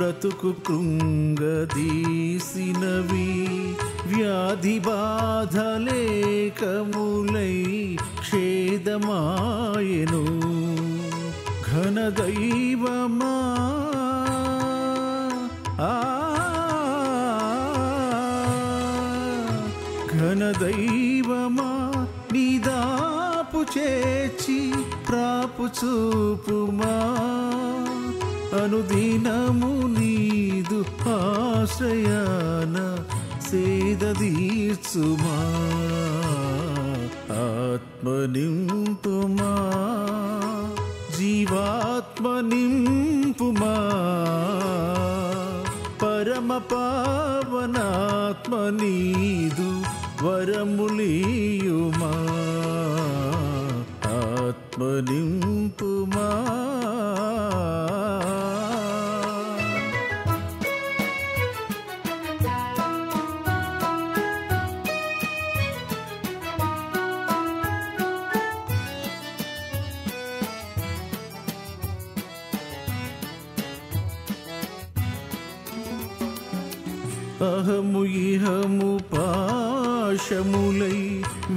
బ్రతుకు కృంగదీసినవి వ్యాధి బాధ లేకములై క్షేదమాయను ఘన ఖేదమాయను ఘన ఘనదైవమా నిదాపు చేచి ప్రాపు చూపుమా అనుదినము నీదు ఆశ్రయాన సేద తీర్చుమా ఆత్మ నింపుమా జీవాత్మ నింపుమా పరమ పావనాత్మ నీదు వరములీయుమా ఆత్మ నింపు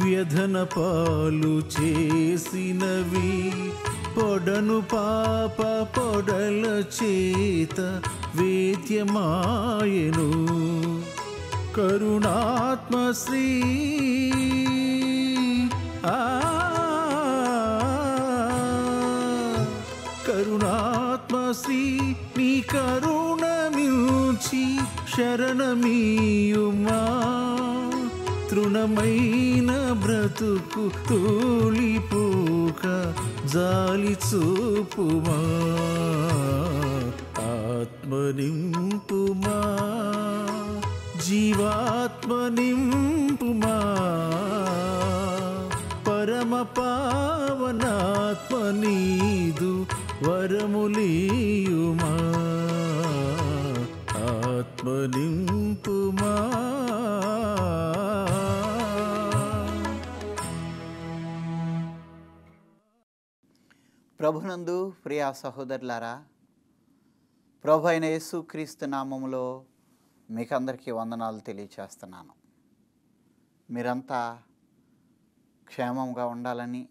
వ్యధన పాలు చేసినవి పొడను పాప పొడల చేత వేద్యమాయను కరుణాత్మశ్రీ ఆ కరుణాత్మశ్రీ నీ కరుణమిల్చి శరణమీయుమా నిజమైన బ్రతుకు తూలిపోక జాలి చూపుమా ఆత్మ నింపుమా జీవాత్మ నింపుమా పరమ పావనాత్మ నీదు వరములీయుమా ఆత్మ నింపుమా ప్రభునందు ప్రియా సహోదరులారా ప్రభు అయిన యేసుక్రీస్తు నామములో మీకు అందరికీ వందనాలు తెలియచేస్తున్నాను మీరంతా క్షేమంగా ఉండాలని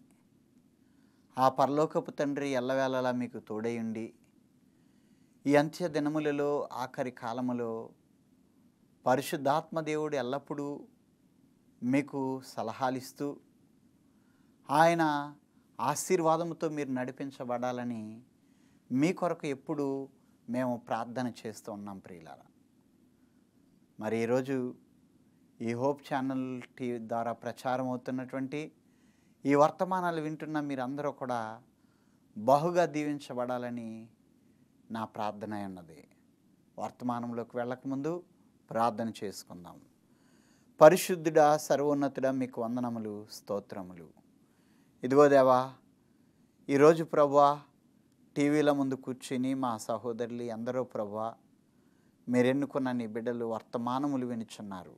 ఆ పరలోకపు తండ్రి ఎల్లవేళలా మీకు ఉండి ఈ అంత్య దినములలో ఆఖరి కాలములో పరిశుద్ధాత్మ దేవుడు ఎల్లప్పుడూ మీకు సలహాలిస్తూ ఆయన ఆశీర్వాదంతో మీరు నడిపించబడాలని మీ కొరకు ఎప్పుడు మేము ప్రార్థన చేస్తూ ఉన్నాం ప్రియులార మరి ఈరోజు ఈ హోప్ ఛానల్ టీవీ ద్వారా ప్రచారం అవుతున్నటువంటి ఈ వర్తమానాలు వింటున్న మీరందరూ కూడా బహుగా దీవించబడాలని నా ప్రార్థన అన్నది వర్తమానంలోకి వెళ్ళకముందు ప్రార్థన చేసుకుందాం పరిశుద్ధుడా సర్వోన్నతుడా మీకు వందనములు స్తోత్రములు ఇదిగో దేవా ఈరోజు ప్రభా టీవీల ముందు కూర్చుని మా సహోదరులు అందరూ ప్రభా మీరెన్నుకున్న నీ బిడ్డలు వర్తమానములు వినిచున్నారు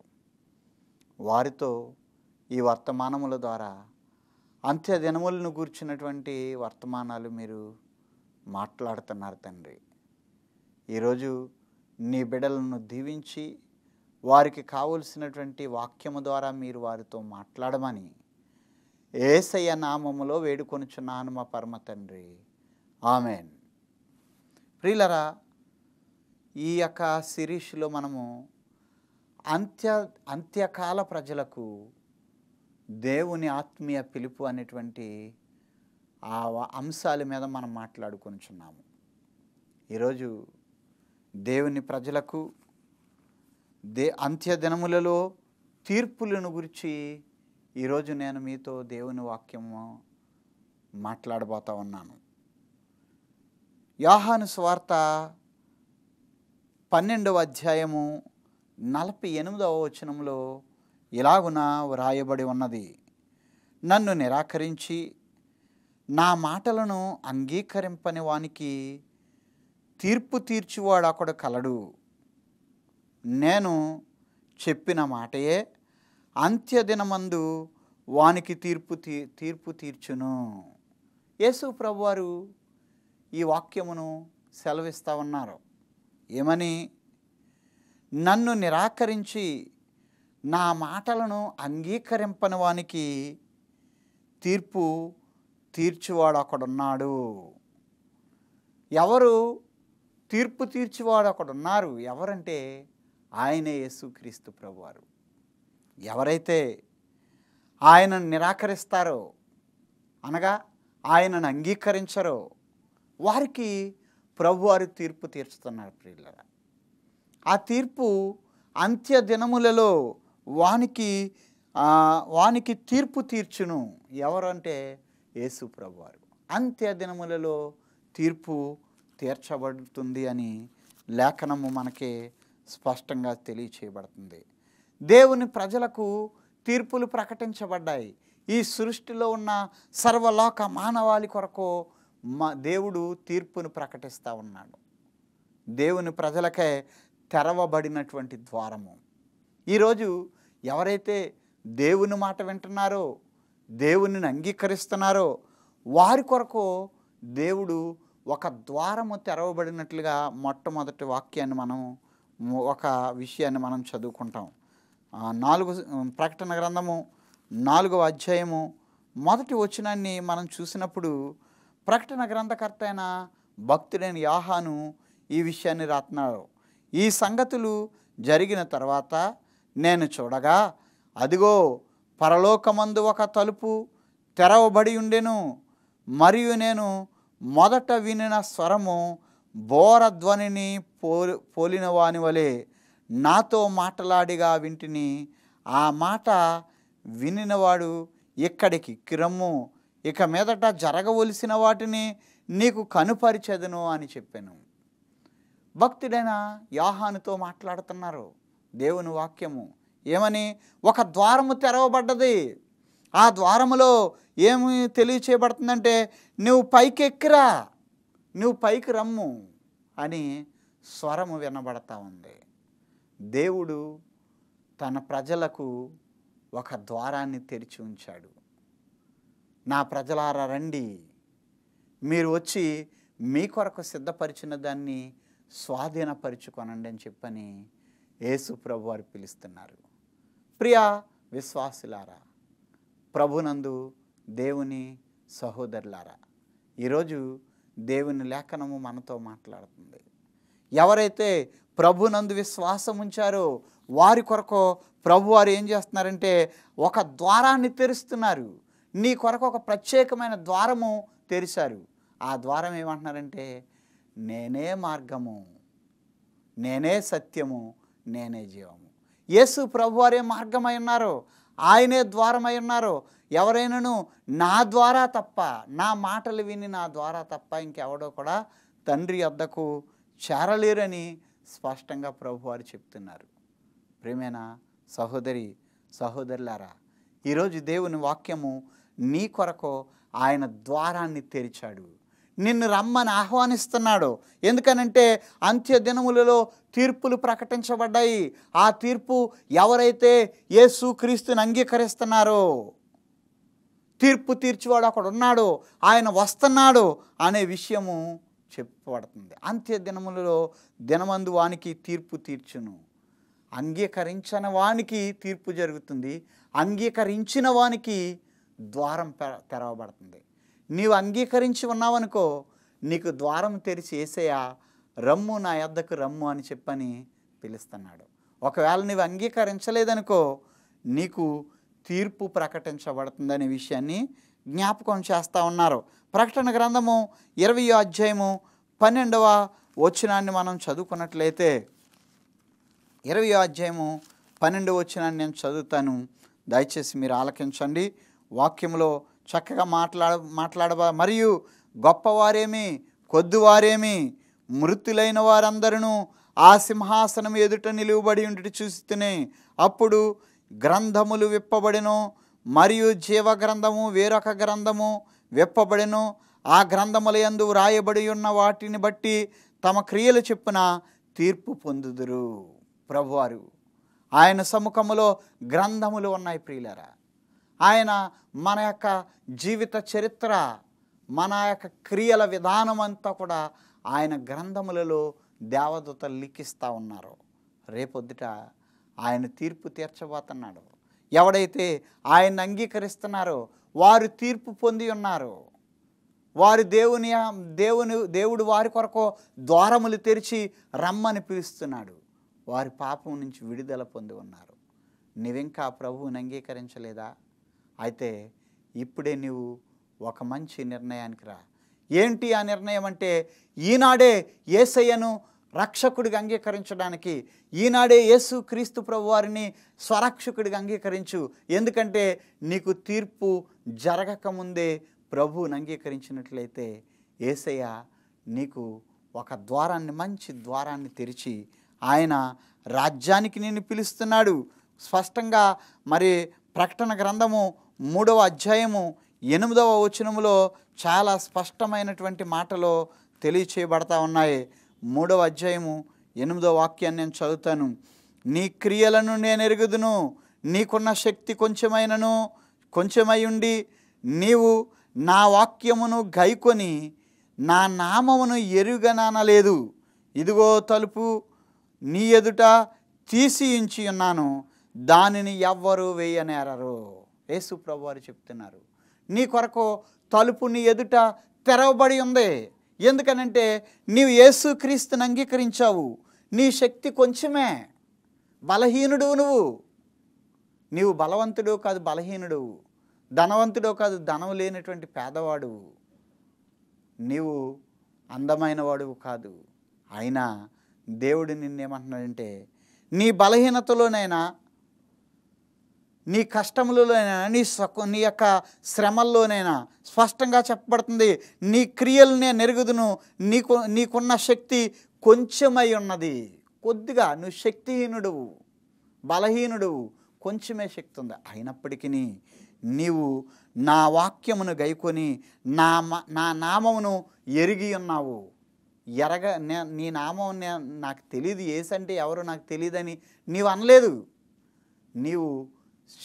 వారితో ఈ వర్తమానముల ద్వారా అంత్య దినములను కూర్చున్నటువంటి వర్తమానాలు మీరు మాట్లాడుతున్నారు తండ్రి ఈరోజు నీ బిడ్డలను దీవించి వారికి కావలసినటువంటి వాక్యము ద్వారా మీరు వారితో మాట్లాడమని ఏసయ్య నామములో వేడుకొనుచున్నాను మా పరమ తండ్రి ఆమెన్ ప్రియులరా ఈ యొక్క సిరీష్లో మనము అంత్య అంత్యకాల ప్రజలకు దేవుని ఆత్మీయ పిలుపు అనేటువంటి ఆ అంశాల మీద మనం మాట్లాడుకొనిచున్నాము ఈరోజు దేవుని ప్రజలకు దే అంత్యదినములలో తీర్పులను గురించి ఈరోజు నేను మీతో దేవుని వాక్యము మాట్లాడబోతా ఉన్నాను యాహాను స్వార్త పన్నెండవ అధ్యాయము నలభై ఎనిమిదవ వచనంలో ఇలాగున వ్రాయబడి ఉన్నది నన్ను నిరాకరించి నా మాటలను అంగీకరింపని వానికి తీర్పు తీర్చివాడు అక్కడ కలడు నేను చెప్పిన మాటయే అంత్యదినమందు వానికి తీర్పు తీ తీర్పు తీర్చును యేసు ప్రభువారు ఈ వాక్యమును సెలవిస్తా ఉన్నారు ఏమని నన్ను నిరాకరించి నా మాటలను అంగీకరింపని వానికి తీర్పు తీర్చువాడు ఒకడున్నాడు ఎవరు తీర్పు తీర్చువాడు ఒకడున్నారు ఎవరంటే ఆయనే యేసుక్రీస్తు ప్రభువారు ఎవరైతే ఆయనను నిరాకరిస్తారో అనగా ఆయనను అంగీకరించరో వారికి ప్రభువారు తీర్పు తీర్చుతున్నారు ప్రియులరా ఆ తీర్పు అంత్య దినములలో వానికి వానికి తీర్పు తీర్చును ఎవరు అంటే యేసు ప్రభువారు అంత్య దినములలో తీర్పు తీర్చబడుతుంది అని లేఖనము మనకి స్పష్టంగా తెలియచేయబడుతుంది దేవుని ప్రజలకు తీర్పులు ప్రకటించబడ్డాయి ఈ సృష్టిలో ఉన్న సర్వలోక మానవాళి కొరకు మా దేవుడు తీర్పును ప్రకటిస్తూ ఉన్నాడు దేవుని ప్రజలకే తెరవబడినటువంటి ద్వారము ఈరోజు ఎవరైతే దేవుని మాట వింటున్నారో దేవునిని అంగీకరిస్తున్నారో వారి కొరకు దేవుడు ఒక ద్వారము తెరవబడినట్లుగా మొట్టమొదటి వాక్యాన్ని మనం ఒక విషయాన్ని మనం చదువుకుంటాం నాలుగు ప్రకటన గ్రంథము నాలుగవ అధ్యాయము మొదటి వచనాన్ని మనం చూసినప్పుడు ప్రకటన గ్రంథకర్త అయిన భక్తుడైన యాహాను ఈ విషయాన్ని రాత్నాడు ఈ సంగతులు జరిగిన తర్వాత నేను చూడగా అదిగో పరలోకమందు ఒక తలుపు తెరవబడి ఉండెను మరియు నేను మొదట వినిన స్వరము బోరధ్వనిని పోలినవాని వలె నాతో మాట్లాడిగా వింటిని ఆ మాట వినినవాడు ఇక్కడికి క్రమ్ము ఇక మీదట జరగవలసిన వాటిని నీకు కనుపరిచెదను అని చెప్పాను భక్తుడైన యాహానుతో మాట్లాడుతున్నారు దేవుని వాక్యము ఏమని ఒక ద్వారము తెరవబడ్డది ఆ ద్వారములో ఏమి తెలియచేయబడుతుందంటే నువ్వు పైకెక్కిరా నువ్వు పైకి రమ్ము అని స్వరము వినబడతా ఉంది దేవుడు తన ప్రజలకు ఒక ద్వారాన్ని తెరిచి ఉంచాడు నా ప్రజలారా రండి మీరు వచ్చి మీ కొరకు సిద్ధపరిచిన దాన్ని స్వాధీనపరుచుకొనండి అని చెప్పని యేసు ప్రభు వారు పిలుస్తున్నారు ప్రియా విశ్వాసులారా ప్రభునందు దేవుని సహోదరులారా ఈరోజు దేవుని లేఖనము మనతో మాట్లాడుతుంది ఎవరైతే ప్రభునందు విశ్వాసం ఉంచారో వారి కొరకు ప్రభు వారు ఏం చేస్తున్నారంటే ఒక ద్వారాన్ని తెరుస్తున్నారు నీ కొరకు ఒక ప్రత్యేకమైన ద్వారము తెరిచారు ఆ ద్వారం ఏమంటున్నారంటే నేనే మార్గము నేనే సత్యము నేనే జీవము యేసు ప్రభు వారే మార్గమై ఉన్నారు ఆయనే ద్వారమై ఉన్నారు ఎవరైనాను నా ద్వారా తప్ప నా మాటలు విని నా ద్వారా తప్ప ఇంకెవడో కూడా తండ్రి వద్దకు చేరలేరని స్పష్టంగా ప్రభువారు చెప్తున్నారు ప్రేమేణ సహోదరి సహోదరులారా ఈరోజు దేవుని వాక్యము నీ కొరకు ఆయన ద్వారాన్ని తెరిచాడు నిన్ను రమ్మని ఆహ్వానిస్తున్నాడు ఎందుకనంటే అంత్య దినములలో తీర్పులు ప్రకటించబడ్డాయి ఆ తీర్పు ఎవరైతే యేసు క్రీస్తుని అంగీకరిస్తున్నారో తీర్పు తీర్చివాడు అక్కడ ఉన్నాడు ఆయన వస్తున్నాడు అనే విషయము చెప్పబడుతుంది అంత్య దినములలో దినమందు వానికి తీర్పు తీర్చును అంగీకరించిన వానికి తీర్పు జరుగుతుంది అంగీకరించిన వానికి ద్వారం తెరవబడుతుంది నీవు అంగీకరించి ఉన్నావనుకో నీకు ద్వారం తెరిచి ఏసయ్య రమ్ము నా యద్దకు రమ్ము అని చెప్పని పిలుస్తున్నాడు ఒకవేళ నీవు అంగీకరించలేదనుకో నీకు తీర్పు ప్రకటించబడుతుంది అనే విషయాన్ని జ్ఞాపకం చేస్తూ ఉన్నారు ప్రకటన గ్రంథము ఇరవై అధ్యాయము పన్నెండవ వచనాన్ని మనం చదువుకున్నట్లయితే ఇరవై అధ్యాయము పన్నెండవ వచనాన్ని నేను చదువుతాను దయచేసి మీరు ఆలకించండి వాక్యంలో చక్కగా మాట్లాడ మాట్లాడబ మరియు గొప్పవారేమి కొద్దువారేమి మృతులైన వారందరూ ఆ సింహాసనం ఎదుట నిలువబడి ఉండి చూస్తేనే అప్పుడు గ్రంథములు విప్పబడెను మరియు జీవ గ్రంథము వేరొక గ్రంథము విప్పబడెను ఆ గ్రంథములయందు వ్రాయబడి ఉన్న వాటిని బట్టి తమ క్రియలు చెప్పిన తీర్పు పొందుదురు ప్రభువారు ఆయన సముఖములో గ్రంథములు ఉన్నాయి ప్రియులరా ఆయన మన యొక్క జీవిత చరిత్ర మన యొక్క క్రియల విధానం అంతా కూడా ఆయన గ్రంథములలో దేవదూతలు లిఖిస్తూ ఉన్నారు రేపొద్దుట ఆయన తీర్పు తీర్చబోతున్నాడు ఎవడైతే ఆయన అంగీకరిస్తున్నారో వారు తీర్పు పొంది ఉన్నారు వారు దేవుని దేవుని దేవుడు వారి కొరకు ద్వారములు తెరిచి రమ్మని పిలుస్తున్నాడు వారి పాపం నుంచి విడుదల పొంది ఉన్నారు నీవింకా ప్రభువుని అంగీకరించలేదా అయితే ఇప్పుడే నీవు ఒక మంచి నిర్ణయానికి రా ఏంటి ఆ నిర్ణయం అంటే ఈనాడే ఏసయ్యను రక్షకుడిగా అంగీకరించడానికి ఈనాడే యేసు క్రీస్తు ప్రభు వారిని స్వరక్షకుడిగా అంగీకరించు ఎందుకంటే నీకు తీర్పు జరగకముందే ప్రభువుని అంగీకరించినట్లయితే ఏసయ్య నీకు ఒక ద్వారాన్ని మంచి ద్వారాన్ని తెరిచి ఆయన రాజ్యానికి నేను పిలుస్తున్నాడు స్పష్టంగా మరి ప్రకటన గ్రంథము మూడవ అధ్యాయము ఎనిమిదవ వచనములో చాలా స్పష్టమైనటువంటి మాటలో తెలియచేయబడతా ఉన్నాయి మూడవ అధ్యాయము ఎనిమిదో వాక్యాన్ని నేను చదువుతాను నీ క్రియలను నేను ఎరుగుదును నీకున్న శక్తి కొంచెమైనను కొంచెమై ఉండి నీవు నా వాక్యమును గైకొని నా నామమును ఎరుగననలేదు ఇదిగో తలుపు నీ ఎదుట తీసియించి ఉన్నాను దానిని ఎవ్వరూ వేయనేరరు యేసు ప్రభువారు చెప్తున్నారు నీ కొరకు తలుపు నీ ఎదుట తెరవబడి ఉంది ఎందుకనంటే నీవు యేసుక్రీస్తుని అంగీకరించావు నీ శక్తి కొంచెమే బలహీనుడు నువ్వు నీవు బలవంతుడు కాదు బలహీనుడు ధనవంతుడు కాదు ధనం లేనటువంటి పేదవాడు నీవు అందమైన వాడువు కాదు అయినా దేవుడు నిన్నేమంటున్నాడంటే నీ బలహీనతలోనైనా నీ కష్టములలోనైనా నీ నీ యొక్క శ్రమల్లోనైనా స్పష్టంగా చెప్పబడుతుంది నీ క్రియలు నేను నెరుగుదును నీకు నీకున్న శక్తి కొంచెమై ఉన్నది కొద్దిగా నువ్వు శక్తిహీనుడు బలహీనుడు కొంచెమే శక్తి ఉంది అయినప్పటికీ నీవు నా వాక్యమును గైకొని నా నా నామమును ఎరిగి ఉన్నావు ఎరగ నీ నామం నాకు తెలియదు ఏసంటే ఎవరు నాకు తెలియదని నీవు అనలేదు నీవు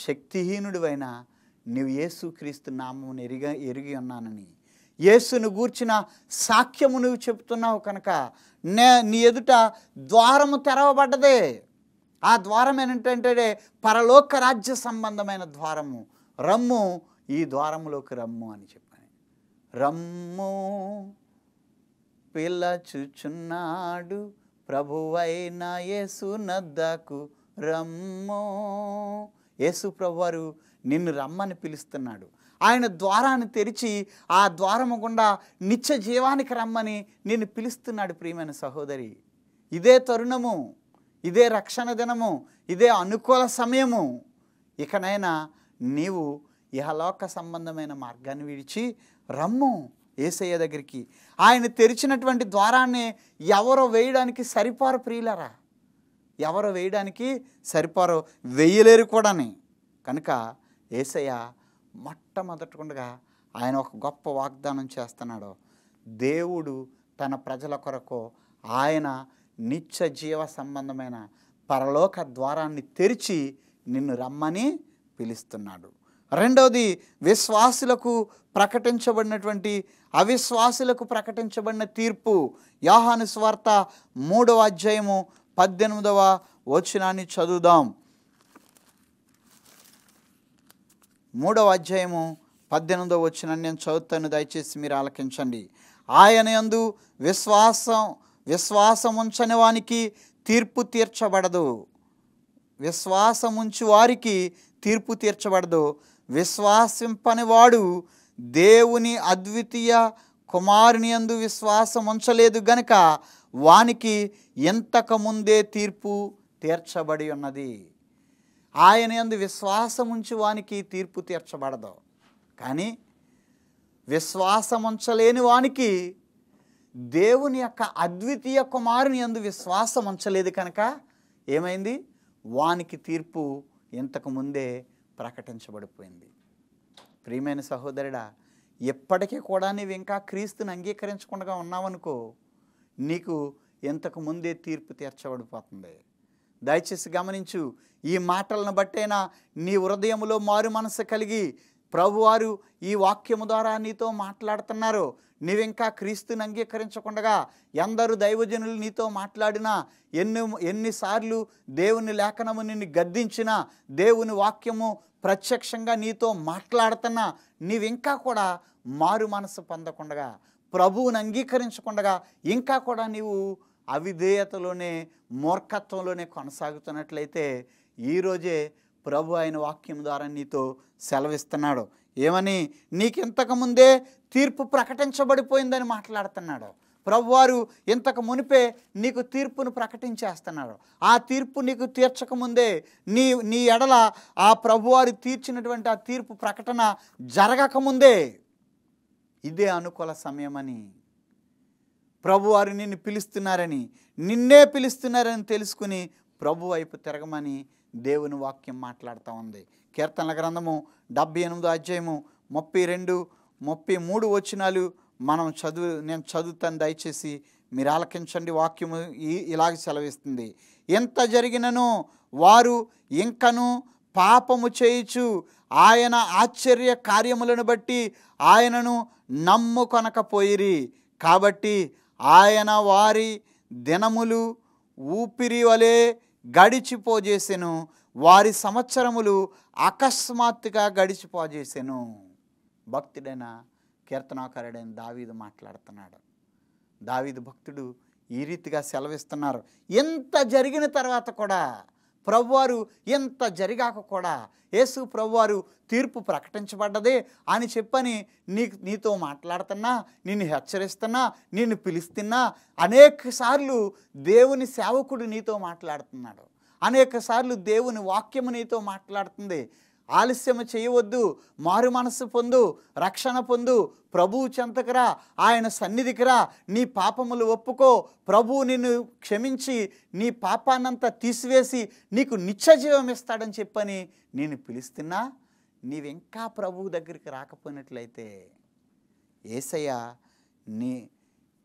శక్తిహీనుడివైన నీవు క్రీస్తు నామమును ఎరిగ ఎరిగి ఉన్నానని యేసును గూర్చిన సాక్ష్యము నువ్వు చెప్తున్నావు కనుక నే నీ ఎదుట ద్వారము తెరవబడ్డదే ఆ ద్వారం ఏంటంటే పరలోక రాజ్య సంబంధమైన ద్వారము రమ్ము ఈ ద్వారములోకి రమ్ము అని చెప్పాను రమ్ము చూచున్నాడు ప్రభువైన యేసు నద్దకు రమ్ము యేసు ప్రభువారు నిన్ను రమ్మని పిలుస్తున్నాడు ఆయన ద్వారాన్ని తెరిచి ఆ ద్వారము గుండా నిత్య జీవానికి రమ్మని నిన్ను పిలుస్తున్నాడు ప్రియమైన సహోదరి ఇదే తరుణము ఇదే రక్షణ దినము ఇదే అనుకూల సమయము ఇకనైనా నీవు ఇహలోక సంబంధమైన మార్గాన్ని విడిచి రమ్ము ఏసయ్య దగ్గరికి ఆయన తెరిచినటువంటి ద్వారాన్ని ఎవరో వేయడానికి సరిపారు ప్రియులరా ఎవరు వేయడానికి సరిపారో వేయలేరు కూడాని కనుక ఏసయ్య మొట్టమొదటకుండగా ఆయన ఒక గొప్ప వాగ్దానం చేస్తున్నాడు దేవుడు తన ప్రజల కొరకు ఆయన నిత్య జీవ సంబంధమైన పరలోక ద్వారాన్ని తెరిచి నిన్ను రమ్మని పిలుస్తున్నాడు రెండవది విశ్వాసులకు ప్రకటించబడినటువంటి అవిశ్వాసులకు ప్రకటించబడిన తీర్పు యాహాను స్వార్త మూడవ అధ్యాయము పద్దెనిమిదవ వచనాన్ని చదువుదాం మూడవ అధ్యాయము పద్దెనిమిదవ వచనాన్ని నేను చదువుతాను దయచేసి మీరు ఆలకించండి ఆయన యందు విశ్వాసం విశ్వాసం ఉంచని వానికి తీర్పు తీర్చబడదు విశ్వాసం ఉంచి వారికి తీర్పు తీర్చబడదు విశ్వాసింపని వాడు దేవుని అద్వితీయ కుమారుని ఎందు విశ్వాసం ఉంచలేదు గనక వానికి ఇంతకుముందే తీర్పు తీర్చబడి ఉన్నది ఆయన ఎందు విశ్వాసముంచి వానికి తీర్పు తీర్చబడదు కానీ విశ్వాసముంచలేని వానికి దేవుని యొక్క అద్వితీయ కుమారుని ఎందు విశ్వాసం ఉంచలేదు కనుక ఏమైంది వానికి తీర్పు ఇంతకుముందే ప్రకటించబడిపోయింది ప్రియమైన సహోదరుడా ఎప్పటికీ కూడా నీవు ఇంకా క్రీస్తుని అంగీకరించకుండా ఉన్నావనుకో నీకు ఇంతకు ముందే తీర్పు తీర్చబడిపోతుంది దయచేసి గమనించు ఈ మాటలను బట్టేనా నీ హృదయంలో మారు మనసు కలిగి ప్రభువారు ఈ వాక్యము ద్వారా నీతో మాట్లాడుతున్నారు నీవింకా క్రీస్తుని అంగీకరించకుండా ఎందరు దైవజనులు నీతో మాట్లాడినా ఎన్ని ఎన్నిసార్లు దేవుని లేఖనము నిన్ను గద్దించినా దేవుని వాక్యము ప్రత్యక్షంగా నీతో మాట్లాడుతున్నా నీవింకా కూడా మారు మనసు పొందకుండా ప్రభువుని అంగీకరించకుండా ఇంకా కూడా నీవు అవిధేయతలోనే మూర్ఖత్వంలోనే కొనసాగుతున్నట్లయితే ఈరోజే ప్రభు ఆయన వాక్యం ద్వారా నీతో సెలవిస్తున్నాడు ఏమని నీకింతకుముందే తీర్పు ప్రకటించబడిపోయిందని మాట్లాడుతున్నాడు ప్రభువారు ఇంతకు మునిపే నీకు తీర్పును ప్రకటించేస్తున్నారు ఆ తీర్పు నీకు తీర్చకముందే నీ నీ ఎడల ఆ ప్రభువారు తీర్చినటువంటి ఆ తీర్పు ప్రకటన జరగకముందే ఇదే అనుకూల సమయమని ప్రభువారు నిన్ను పిలుస్తున్నారని నిన్నే పిలుస్తున్నారని తెలుసుకుని ప్రభు వైపు తిరగమని దేవుని వాక్యం మాట్లాడుతూ ఉంది కీర్తనల గ్రంథము డెబ్బై ఎనిమిదో అధ్యాయము ముప్పై రెండు ముప్పై మూడు వచనాలు మనం చదువు నేను చదువుతాను దయచేసి మీరు ఆలకించండి వాక్యము ఇలాగ సెలవిస్తుంది ఎంత జరిగినను వారు ఇంకను పాపము చేయుచు ఆయన ఆశ్చర్య కార్యములను బట్టి ఆయనను నమ్ముకొనకపోయిరి కాబట్టి ఆయన వారి దినములు ఊపిరి వలె గడిచిపోజేసెను వారి సంవత్సరములు అకస్మాత్తుగా గడిచిపోజేసెను భక్తుడైన కీర్తనాకారుడైన దావీదు మాట్లాడుతున్నాడు దావీదు భక్తుడు ఈ రీతిగా సెలవిస్తున్నారు ఎంత జరిగిన తర్వాత కూడా ప్రభువారు ఇంత జరిగాక కూడా యేసు ప్రభువారు తీర్పు ప్రకటించబడ్డదే అని చెప్పని నీ నీతో మాట్లాడుతున్నా నిన్ను హెచ్చరిస్తున్నా నిన్ను పిలుస్తున్నా అనేక సార్లు దేవుని సేవకుడు నీతో మాట్లాడుతున్నాడు అనేక సార్లు దేవుని వాక్యము నీతో మాట్లాడుతుంది ఆలస్యము చేయవద్దు మారు మనసు పొందు రక్షణ పొందు ప్రభువు చెంతకురా ఆయన సన్నిధికిరా నీ పాపములు ఒప్పుకో ప్రభువు నిన్ను క్షమించి నీ పాపాన్నంతా తీసివేసి నీకు నిత్యజీవం ఇస్తాడని చెప్పని నేను పిలుస్తున్నా నీవింకా ప్రభువు దగ్గరికి రాకపోయినట్లయితే ఏసయ్య నీ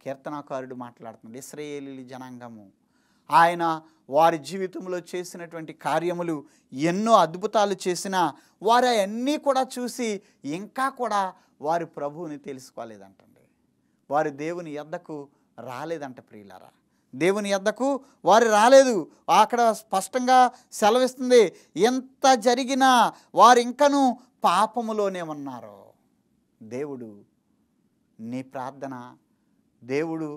కీర్తనాకారుడు మాట్లాడుతున్నాడు ఇస్రయేలీ జనాంగము ఆయన వారి జీవితంలో చేసినటువంటి కార్యములు ఎన్నో అద్భుతాలు చేసినా వారు అవన్నీ కూడా చూసి ఇంకా కూడా వారి ప్రభువుని తెలుసుకోలేదంటండి వారి దేవుని ఎద్దకు రాలేదంట ప్రియులారా దేవుని ఎద్దకు వారు రాలేదు అక్కడ స్పష్టంగా సెలవిస్తుంది ఎంత జరిగినా వారు ఇంకను పాపములోనే ఉన్నారు దేవుడు నీ ప్రార్థన దేవుడు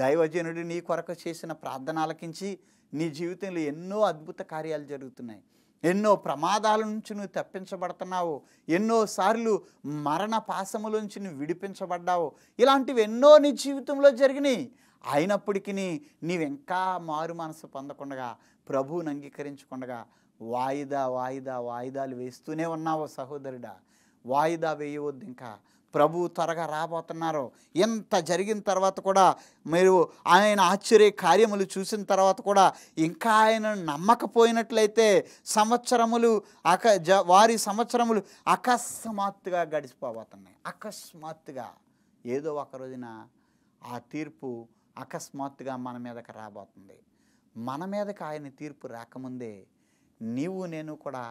దైవజనుడు నీ కొరకు చేసిన ప్రార్థనలకించి నీ జీవితంలో ఎన్నో అద్భుత కార్యాలు జరుగుతున్నాయి ఎన్నో ప్రమాదాల నుంచి నువ్వు తప్పించబడుతున్నావు ఎన్నోసార్లు మరణ పాశముల నుంచి నువ్వు విడిపించబడ్డావు ఇలాంటివి ఎన్నో నీ జీవితంలో జరిగినాయి అయినప్పటికీ నీవింకా మారు మనసు పొందకుండా ప్రభువుని అంగీకరించకుండా వాయిదా వాయిదా వాయిదాలు వేస్తూనే ఉన్నావు సహోదరుడా వాయిదా వేయవద్దు ఇంకా ప్రభు త్వరగా రాబోతున్నారు ఇంత జరిగిన తర్వాత కూడా మీరు ఆయన ఆశ్చర్య కార్యములు చూసిన తర్వాత కూడా ఇంకా ఆయన నమ్మకపోయినట్లయితే సంవత్సరములు అక జ వారి సంవత్సరములు అకస్మాత్తుగా గడిచిపోబోతున్నాయి అకస్మాత్తుగా ఏదో ఒక రోజున ఆ తీర్పు అకస్మాత్తుగా మన మీదకి రాబోతుంది మన మీదకి ఆయన తీర్పు రాకముందే నీవు నేను కూడా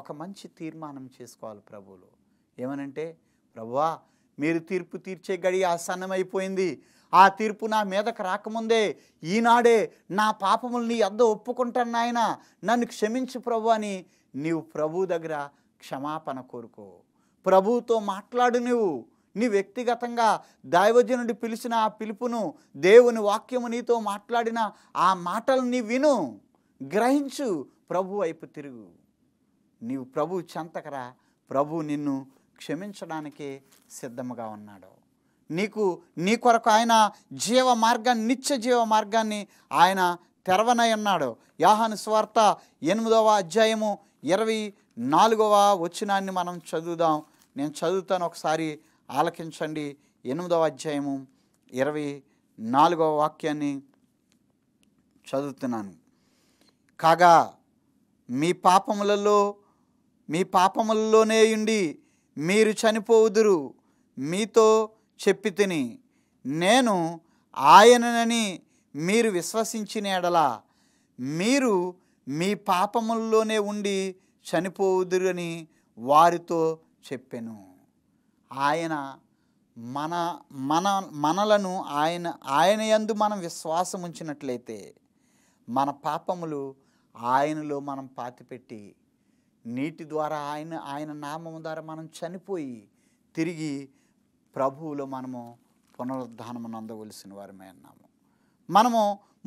ఒక మంచి తీర్మానం చేసుకోవాలి ప్రభువులు ఏమనంటే ప్రభువా మీరు తీర్పు తీర్చే గడి ఆసన్నమైపోయింది ఆ తీర్పు నా మీదకు రాకముందే ఈనాడే నా పాపములు నీ అద్ద ఒప్పుకుంటాను నాయన నన్ను క్షమించు ప్రభు అని నీవు ప్రభు దగ్గర క్షమాపణ కోరుకో ప్రభువుతో మాట్లాడు నువ్వు నీ వ్యక్తిగతంగా దైవజనుడి పిలిచిన ఆ పిలుపును దేవుని వాక్యము నీతో మాట్లాడిన ఆ మాటలు నీ విను గ్రహించు ప్రభు వైపు తిరుగు నీవు ప్రభు చెంతకరా ప్రభు నిన్ను క్షమించడానికి సిద్ధముగా ఉన్నాడు నీకు నీ కొరకు ఆయన జీవ మార్గాన్ని నిత్య జీవ మార్గాన్ని ఆయన తెరవనై ఉన్నాడు యాహాను స్వార్త ఎనిమిదవ అధ్యాయము ఇరవై నాలుగవ వచనాన్ని మనం చదువుదాం నేను చదువుతాను ఒకసారి ఆలకించండి ఎనిమిదవ అధ్యాయము ఇరవై నాలుగవ వాక్యాన్ని చదువుతున్నాను కాగా మీ పాపములలో మీ పాపములలోనే ఉండి మీరు చనిపోవుదురు మీతో చెప్పి తిని నేను ఆయననని మీరు విశ్వసించిన ఎడలా మీరు మీ పాపముల్లోనే ఉండి చనిపోవుదురు అని వారితో చెప్పెను ఆయన మన మన మనలను ఆయన ఆయన యందు మనం విశ్వాసం ఉంచినట్లయితే మన పాపములు ఆయనలో మనం పాతిపెట్టి నీటి ద్వారా ఆయన ఆయన నామం ద్వారా మనం చనిపోయి తిరిగి ప్రభువులో మనము పునరుద్ధానము నందవలసిన వారమే అన్నాము మనము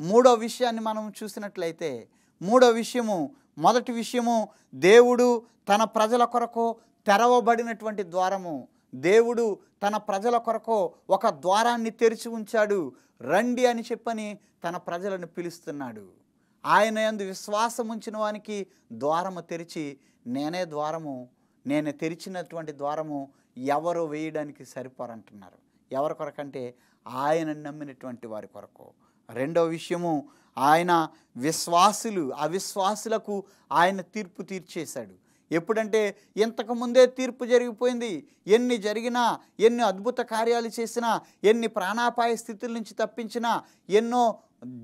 మూడో విషయాన్ని మనం చూసినట్లయితే మూడో విషయము మొదటి విషయము దేవుడు తన ప్రజల కొరకు తెరవబడినటువంటి ద్వారము దేవుడు తన ప్రజల కొరకు ఒక ద్వారాన్ని తెరిచి ఉంచాడు రండి అని చెప్పని తన ప్రజలను పిలుస్తున్నాడు ఆయన ఎందు విశ్వాసం ఉంచిన వానికి ద్వారము తెరిచి నేనే ద్వారము నేను తెరిచినటువంటి ద్వారము ఎవరు వేయడానికి సరిపోరంటున్నారు ఎవరి కొరకంటే ఆయన నమ్మినటువంటి వారి కొరకు రెండో విషయము ఆయన విశ్వాసులు అవిశ్వాసులకు ఆయన తీర్పు తీర్చేశాడు ఎప్పుడంటే ఇంతకుముందే తీర్పు జరిగిపోయింది ఎన్ని జరిగినా ఎన్ని అద్భుత కార్యాలు చేసినా ఎన్ని ప్రాణాపాయ స్థితుల నుంచి తప్పించినా ఎన్నో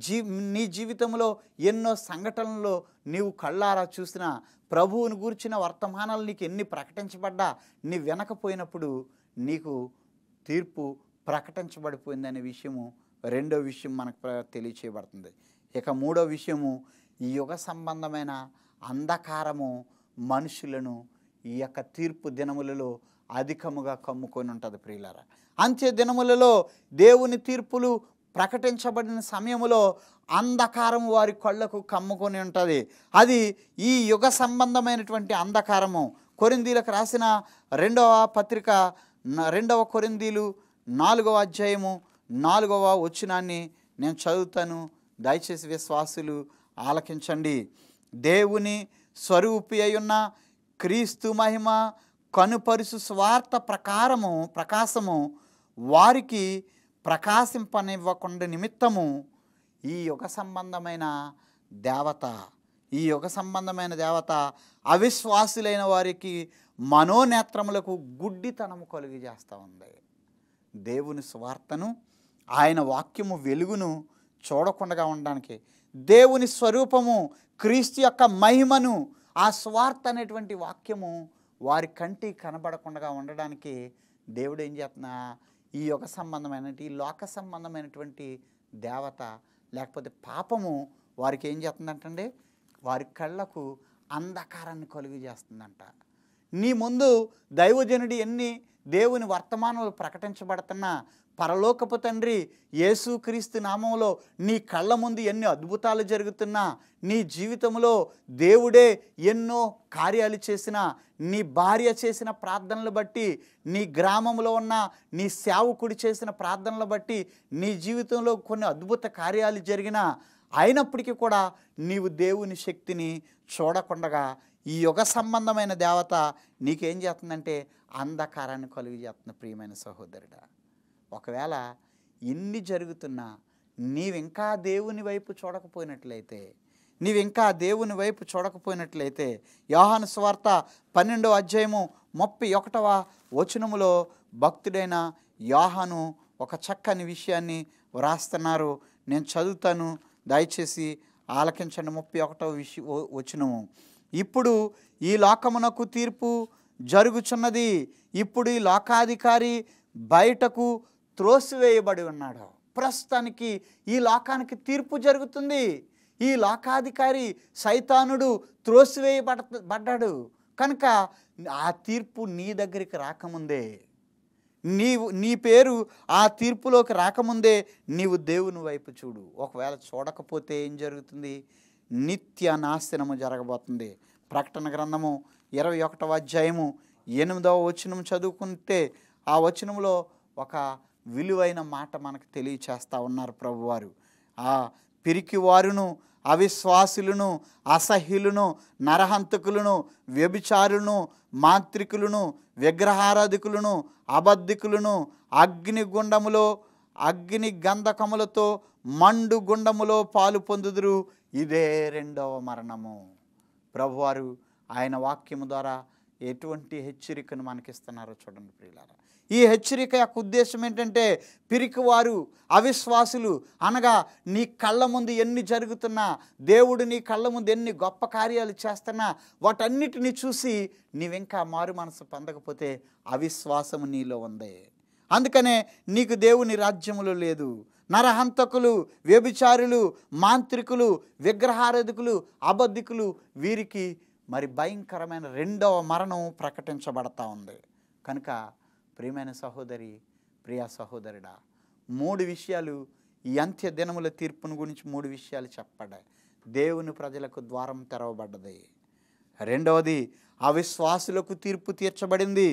జీ నీ జీవితంలో ఎన్నో సంఘటనలు నీవు కళ్ళారా చూసినా ప్రభువుని గూర్చిన వర్తమానాలు నీకు ఎన్ని ప్రకటించబడ్డా నీ వెనకపోయినప్పుడు నీకు తీర్పు ప్రకటించబడిపోయిందనే విషయము రెండో విషయం మనకు తెలియచేయబడుతుంది ఇక మూడో విషయము యుగ సంబంధమైన అంధకారము మనుషులను ఈ యొక్క తీర్పు దినములలో అధికముగా కమ్ముకొని ఉంటుంది ప్రియులార అంత్య దినములలో దేవుని తీర్పులు ప్రకటించబడిన సమయంలో అంధకారం వారి కళ్ళకు కమ్ముకొని ఉంటుంది అది ఈ యుగ సంబంధమైనటువంటి అంధకారము కొరిందీలకు రాసిన రెండవ పత్రిక రెండవ కొరిందీలు నాలుగవ అధ్యాయము నాలుగవ వచ్చినాన్ని నేను చదువుతాను దయచేసి విశ్వాసులు ఆలకించండి దేవుని స్వరూపి అయ్యున్న క్రీస్తు మహిమ కనుపరుసు స్వార్థ ప్రకారము ప్రకాశము వారికి ప్రకాశింపనివ్వకుండా నిమిత్తము ఈ యుగ సంబంధమైన దేవత ఈ యుగ సంబంధమైన దేవత అవిశ్వాసులైన వారికి మనోనేత్రములకు గుడ్డితనము కలుగు చేస్తూ ఉంది దేవుని స్వార్థను ఆయన వాక్యము వెలుగును చూడకుండా ఉండడానికి దేవుని స్వరూపము క్రీస్తు యొక్క మహిమను ఆ స్వార్థ అనేటువంటి వాక్యము వారి కంటి కనబడకుండా ఉండడానికి దేవుడు ఏం చేస్తున్నా ఈ యుగ సంబంధమైన ఈ లోక సంబంధమైనటువంటి దేవత లేకపోతే పాపము వారికి ఏం చేస్తుందంటండి వారి కళ్ళకు అంధకారాన్ని కలుగు చేస్తుందంట నీ ముందు దైవజనుడి ఎన్ని దేవుని వర్తమానాలు ప్రకటించబడుతున్నా పరలోకపు తండ్రి యేసుక్రీస్తు నామంలో నీ కళ్ళ ముందు ఎన్ని అద్భుతాలు జరుగుతున్నా నీ జీవితంలో దేవుడే ఎన్నో కార్యాలు చేసిన నీ భార్య చేసిన ప్రార్థనలు బట్టి నీ గ్రామంలో ఉన్న నీ సేవకుడు చేసిన ప్రార్థనలు బట్టి నీ జీవితంలో కొన్ని అద్భుత కార్యాలు జరిగిన అయినప్పటికీ కూడా నీవు దేవుని శక్తిని చూడకుండగా ఈ యుగ సంబంధమైన దేవత నీకేం చేస్తుందంటే అంధకారాన్ని కలుగు చేస్తుంది ప్రియమైన సహోదరుడా ఒకవేళ ఎన్ని జరుగుతున్నా నీవింకా దేవుని వైపు చూడకపోయినట్లయితే నీవింకా దేవుని వైపు చూడకపోయినట్లయితే యోహాను స్వార్త పన్నెండో అధ్యాయము ముప్పై ఒకటవ వచనములో భక్తుడైన యోహాను ఒక చక్కని విషయాన్ని వ్రాస్తున్నారు నేను చదువుతాను దయచేసి ఆలకించండి ముప్పై ఒకటవ విషయ వచనము ఇప్పుడు ఈ లోకమునకు తీర్పు జరుగుచున్నది ఇప్పుడు ఈ లోకాధికారి బయటకు త్రోసివేయబడి ఉన్నాడు ప్రస్తుతానికి ఈ లోకానికి తీర్పు జరుగుతుంది ఈ లోకాధికారి సైతానుడు త్రోసివేయబడ పడ్డాడు కనుక ఆ తీర్పు నీ దగ్గరికి రాకముందే నీవు నీ పేరు ఆ తీర్పులోకి రాకముందే నీవు దేవుని వైపు చూడు ఒకవేళ చూడకపోతే ఏం జరుగుతుంది నిత్య నాశనము జరగబోతుంది ప్రకటన గ్రంథము ఇరవై ఒకటవ అధ్యాయము ఎనిమిదవ వచనం చదువుకుంటే ఆ వచనంలో ఒక విలువైన మాట మనకు తెలియచేస్తూ ఉన్నారు ప్రభువారు ఆ పిరికివారును అవిశ్వాసులను అసహ్యులను నరహంతకులను వ్యభిచారులను మాంత్రికులను విగ్రహారాధికులను అబద్ధికులను అగ్నిగుండములో అగ్ని గంధకములతో మండు గుండములో పాలు పొందుదురు ఇదే రెండవ మరణము ప్రభువారు ఆయన వాక్యము ద్వారా ఎటువంటి హెచ్చరికను మనకిస్తున్నారో చూడండి ప్రియులారా ఈ హెచ్చరిక యొక్క ఉద్దేశం ఏంటంటే పిరికివారు అవిశ్వాసులు అనగా నీ కళ్ళ ముందు ఎన్ని జరుగుతున్నా దేవుడు నీ కళ్ళ ముందు ఎన్ని గొప్ప కార్యాలు చేస్తున్నా వాటన్నిటిని చూసి నీవింకా మారు మనసు పొందకపోతే అవిశ్వాసము నీలో ఉంది అందుకనే నీకు దేవుని రాజ్యములు లేదు నరహంతకులు వ్యభిచారులు మాంత్రికులు విగ్రహారధికులు అబద్ధికులు వీరికి మరి భయంకరమైన రెండవ మరణం ప్రకటించబడతా ఉంది కనుక ప్రియమైన సహోదరి ప్రియా సహోదరుడా మూడు విషయాలు ఈ అంత్య దినముల తీర్పును గురించి మూడు విషయాలు చెప్పడ దేవుని ప్రజలకు ద్వారం తెరవబడ్డది రెండవది అవిశ్వాసులకు తీర్పు తీర్చబడింది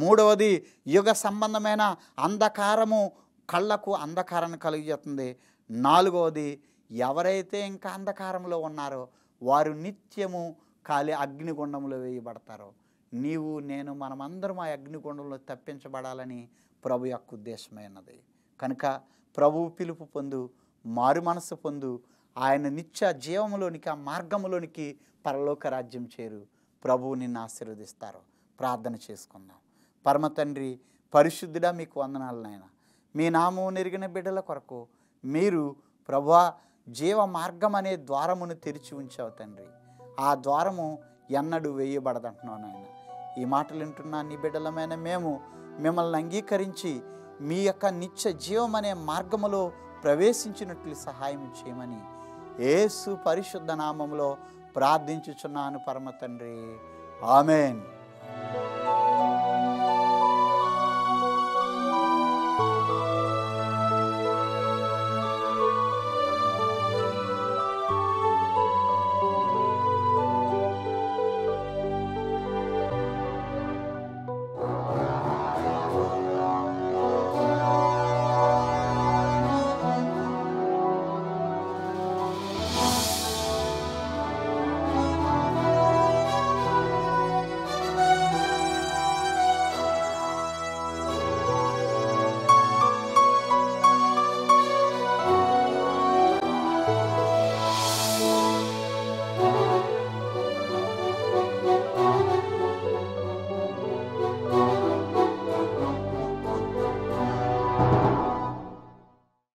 మూడవది యుగ సంబంధమైన అంధకారము కళ్ళకు అంధకారాన్ని కలుగజేస్తుంది నాలుగవది ఎవరైతే ఇంకా అంధకారంలో ఉన్నారో వారు నిత్యము కాలి అగ్నిగుండంలో వేయబడతారు నీవు నేను మనమందరం ఆ అగ్నిగుండంలో తప్పించబడాలని ప్రభు యొక్క ఉద్దేశమైనది కనుక ప్రభు పిలుపు పొందు మారు మనసు పొందు ఆయన నిత్య జీవంలోనికి ఆ మార్గంలోనికి పరలోక రాజ్యం చేరు ప్రభువు నిన్ను ఆశీర్వదిస్తారు ప్రార్థన చేసుకుందాం పరమ తండ్రి పరిశుద్ధుడా మీకు వందనాలు నాయన మీ నామం నెరిగిన బిడ్డల కొరకు మీరు ప్రభా జీవ మార్గం అనే ద్వారమును తెరిచి ఉంచావు తండ్రి ఆ ద్వారము ఎన్నడూ వేయబడదంటున్నాను ఆయన ఈ మాటలు వింటున్న నీ బిడ్డలమైన మేము మిమ్మల్ని అంగీకరించి మీ యొక్క నిత్య జీవం అనే మార్గములో ప్రవేశించినట్లు సహాయం చేయమని ఏసు పరిశుద్ధ నామంలో ప్రార్థించుచున్నాను పరమ తండ్రి ఆమెన్